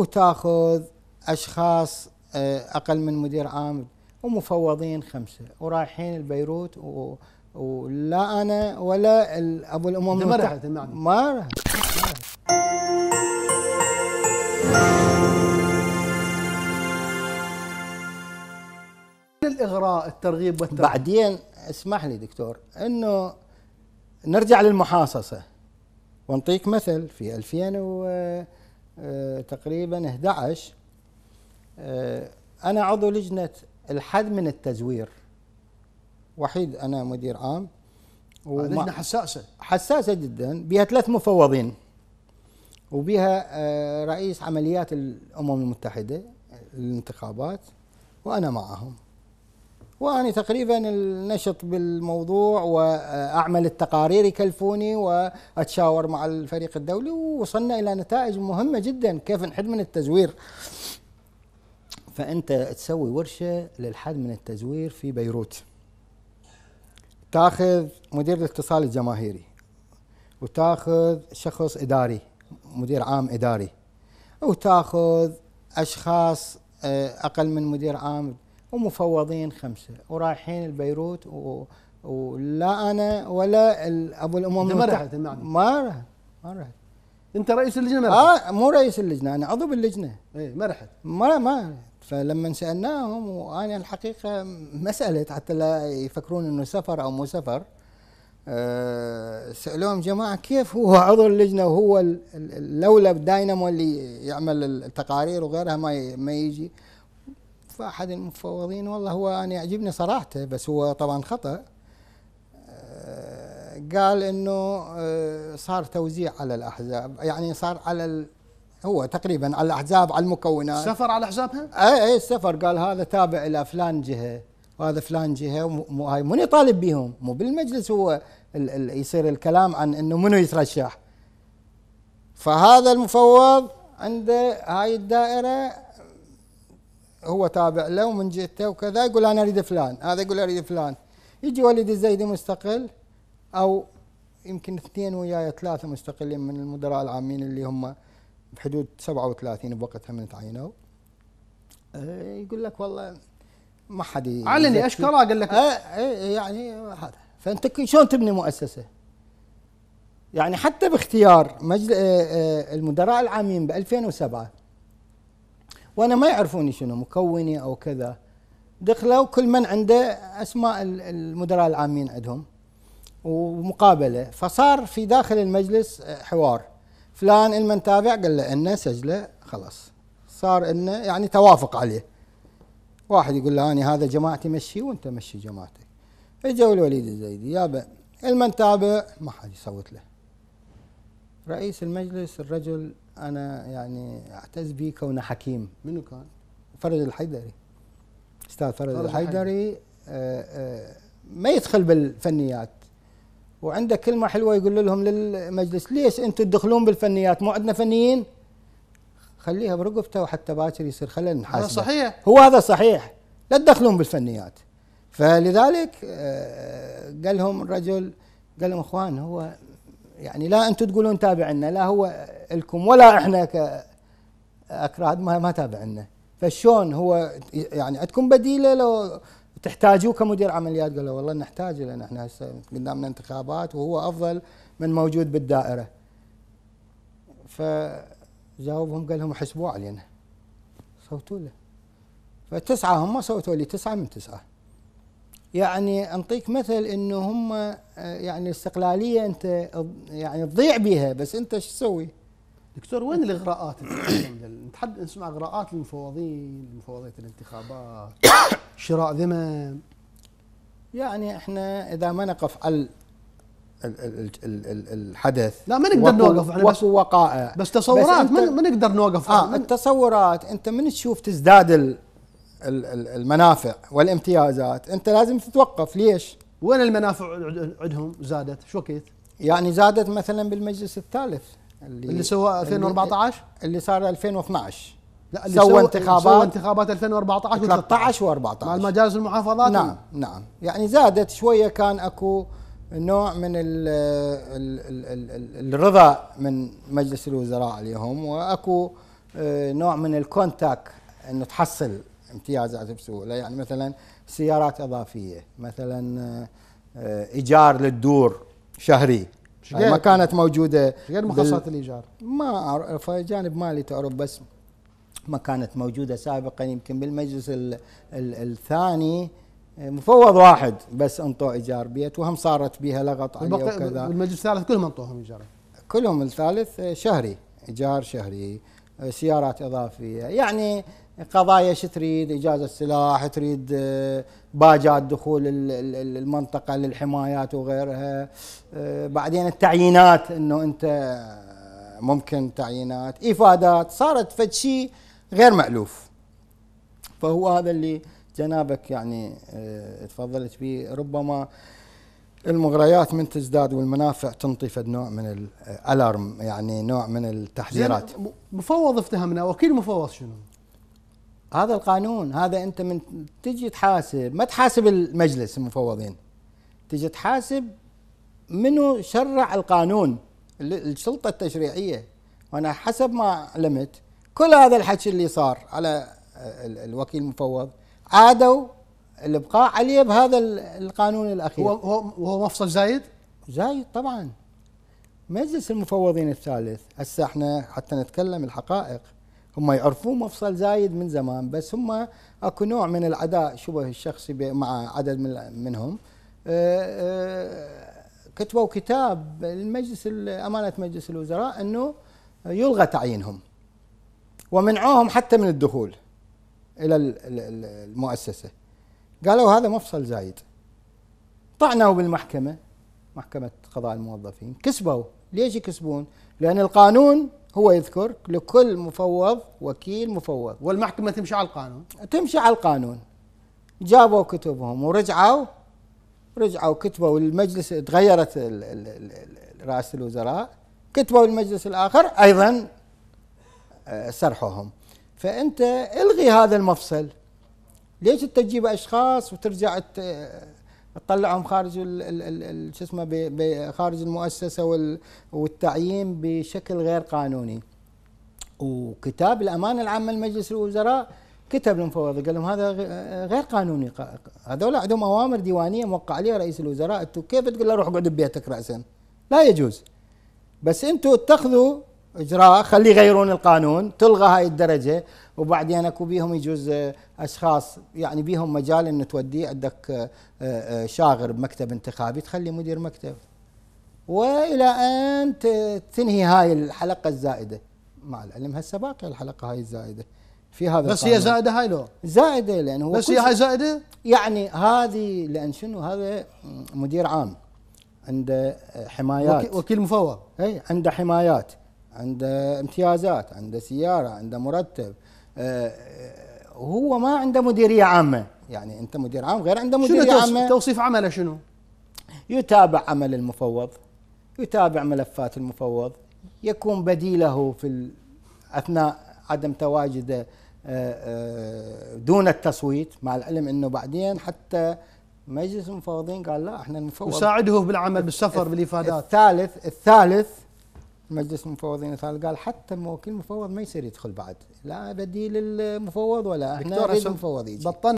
وتاخذ اشخاص آه، اقل من مدير عام ومفوضين خمسه ورايحين لبيروت و... ولا انا ولا ابو الامم ما رحت ما رحت الاغراء الترغيب والترغيب بعدين اسمح لي دكتور انه نرجع للمحاصصه ونعطيك مثل في 2000 و آه، تقريبا 11 آه، أنا عضو لجنة الحد من التزوير وحيد أنا مدير عام لجنة حساسة حساسة جدا بها ثلاث مفوضين وبها آه، رئيس عمليات الأمم المتحدة الانتخابات وأنا معهم وأنا تقريبا نشط بالموضوع وأعمل التقارير يكلفوني وأتشاور مع الفريق الدولي ووصلنا إلى نتائج مهمة جدا كيف نحد من التزوير فأنت تسوي ورشة للحد من التزوير في بيروت تاخذ مدير الاتصال الجماهيري وتاخذ شخص إداري مدير عام إداري وتاخذ أشخاص آه، أقل من مدير عام ومفوضين خمسه ورايحين لبيروت و... ولا انا ولا ابو الامم ما رحت ما رحت ما رحت انت رئيس اللجنه ما رحت اه مو رئيس اللجنه انا عضو باللجنه ايه ما رحت ما ما فلما سالناهم وانا الحقيقه ما سالت حتى لا يفكرون انه سفر او مو سفر آه، سالوهم جماعه كيف هو عضو اللجنه وهو لولا الدينامو اللي يعمل التقارير وغيرها ما ما يجي احد المفوضين والله هو انا يعجبني صراحته بس هو طبعا خطا آه، قال انه آه، صار توزيع على الاحزاب يعني صار على ال هو تقريبا على الاحزاب على المكونات سفر على احزابها؟ اي اي السفر قال هذا تابع الى فلان جهه وهذا فلان جهه مو هاي يطالب بهم مو بالمجلس هو ال ال يصير الكلام عن انه منو يترشح فهذا المفوض عنده هاي الدائره هو تابع له ومن جهته وكذا يقول انا اريد فلان هذا يقول اريد فلان يجي ولد الزيدي مستقل او يمكن اثنين وياي ثلاثه مستقلين من المدراء العامين اللي هم بحدود 37 بوقتها من تعينوا إيه، يقول لك والله ما حد علني اشكره قال لك آه يعني هذا فانت شلون تبني مؤسسه؟ يعني حتى باختيار مجل... المدراء العامين ب 2007 وانا ما يعرفوني شنو مكوني او كذا دخلوا كل من عنده اسماء المدراء العامين عندهم ومقابله فصار في داخل المجلس آه، حوار فلان المن تابع قال له انه سجله خلاص صار انه يعني توافق عليه واحد يقول له اني هذا جماعتي مشي وانت مشي جماعتك اجوا الوليد الزيدي يابا المن تابع ما حد يصوت له رئيس المجلس الرجل انا يعني اعتز به كونه حكيم منو كان؟ فرد الحيدري استاذ فرد الحيدري آه، آه، ما يدخل بالفنيات وعنده كلمه حلوه يقول لهم للمجلس ليش انتم تدخلون بالفنيات مو عندنا فنيين خليها برقبته وحتى باكر يصير خلل نحاسب هذا صحيح هو هذا صحيح لا تدخلون بالفنيات فلذلك آه، قال لهم الرجل قال لهم اخوان هو يعني لا انتم تقولون تابعنا لا هو لكم ولا احنا كاكراد ما ما تابعنا فشلون هو يعني عندكم بديله لو تحتاجوه كمدير عمليات قالوا والله نحتاجه لان احنا هسه قدامنا انتخابات وهو افضل من موجود بالدائره فجاوبهم قال لهم حسبوه علينا صوتوا له فتسعه هم صوتوا لي تسعه من تسعه يعني انطيك مثل انه هم آه، يعني الاستقلاليه انت يعني تضيع بها بس انت شو تسوي؟ دكتور وين الاغراءات؟ نتحدث نسمع اغراءات المفوضين، مفوضيه الانتخابات، شراء ذمم يعني احنا اذا ما نقف على الحدث لا ما نقدر نوقف احنا بس وقائع بس تصورات ما نقدر نوقف اه التصورات انت من تشوف تزداد المنافع والامتيازات انت لازم تتوقف ليش؟ وين المنافع عندهم زادت؟ شو كيف يعني زادت مثلا بالمجلس الثالث اللي اللي سوى 2014 اللي صار 2012 لا اللي سوى انتخابات سوى انتخابات 2014 و13 و14 مع المجالس المحافظات نعم نعم يعني زادت شويه كان اكو نوع من الـ الـ الـ الرضا من مجلس الوزراء عليهم واكو آه، نوع من الكونتاك انه تحصل امتيازات بسهوله يعني مثلا سيارات اضافيه مثلا آه، ايجار للدور شهري يعني ما كانت موجوده غير مخصصات الايجار ما اعرف جانب مالي تعرف بس ما كانت موجوده سابقا يمكن بالمجلس الـ الـ الثاني آه، مفوض واحد بس انطوا ايجار بيت وهم صارت بها لغط عليه وكذا والمجلس الثالث كلهم انطوهم ايجار كلهم الثالث شهري ايجار شهري آه، سيارات اضافيه يعني قضايا شو تريد اجازه سلاح تريد آه، باجات دخول المنطقه للحمايات وغيرها آه، بعدين التعيينات انه انت آه، ممكن تعيينات افادات صارت فد شيء غير مالوف فهو هذا اللي جنابك يعني تفضلت به ربما المغريات من تزداد والمنافع تنطي فد نوع من الالارم يعني نوع من التحذيرات مفوض افتهمنا وكيل مفوض شنو؟ هذا القانون هذا انت من تجي تحاسب ما تحاسب المجلس المفوضين تجي تحاسب منو شرع القانون السلطه التشريعيه وانا حسب ما علمت كل هذا الحكي اللي صار على الوكيل المفوض عادوا الابقاء عليه بهذا القانون الاخير هو هو مفصل زايد؟ زايد طبعا مجلس المفوضين الثالث هسه احنا حتى نتكلم الحقائق هم يعرفون مفصل زايد من زمان بس هم اكو نوع من العداء شبه الشخصي مع عدد من منهم آه، آه، كتبوا كتاب للمجلس امانه مجلس الوزراء انه يلغى تعيينهم ومنعوهم حتى من الدخول الى المؤسسه قالوا هذا مفصل زايد طعنوا بالمحكمه محكمه قضاء الموظفين كسبوا ليش يكسبون لان القانون هو يذكر لكل مفوض وكيل مفوض والمحكمة تمشي على القانون تمشي على القانون جابوا كتبهم ورجعوا رجعوا كتبوا المجلس تغيرت رئاسة الوزراء كتبوا المجلس الآخر أيضا آه، سرحوهم فأنت الغي هذا المفصل ليش تجيب أشخاص وترجع تطلعهم خارج شو اسمه خارج المؤسسه والتعيين بشكل غير قانوني وكتاب الامانه العامه لمجلس الوزراء كتب المفوض قال لهم هذا غير قانوني هذول عندهم اوامر ديوانيه موقع عليها رئيس الوزراء انتم كيف تقول له روح اقعد ببيتك راسا لا يجوز بس انتم اتخذوا اجراء خلي يغيرون القانون تلغى هاي الدرجه وبعدين اكو بيهم يجوز آه، اشخاص يعني بيهم مجال انه توديه عندك آه، آه، شاغر بمكتب انتخابي تخلي مدير مكتب والى ان تنهي هاي الحلقه الزائده مع العلم هسه باقي الحلقه هاي الزائده في هذا بس هي زائده هاي لو زائده لان هو بس هي هاي زائده يعني هذه لان شنو هذا مدير عام عنده حمايات وكيل مفوض اي عنده حمايات عنده امتيازات عنده سيارة عنده مرتب آه، آه، هو ما عنده مديرية عامة يعني أنت مدير عام غير عنده مديرية شنو عامة توصيف عمله شنو؟ يتابع عمل المفوض يتابع ملفات المفوض يكون بديله في أثناء عدم تواجده آه، دون التصويت مع العلم أنه بعدين حتى مجلس المفوضين قال لا احنا المفوض يساعده بالعمل بالسفر بالافادات الثالث الثالث مجلس المفوضين قال, حتى وكيل المفوض ما يصير يدخل بعد لا بديل المفوض ولا احنا المفوض يجي بطلنا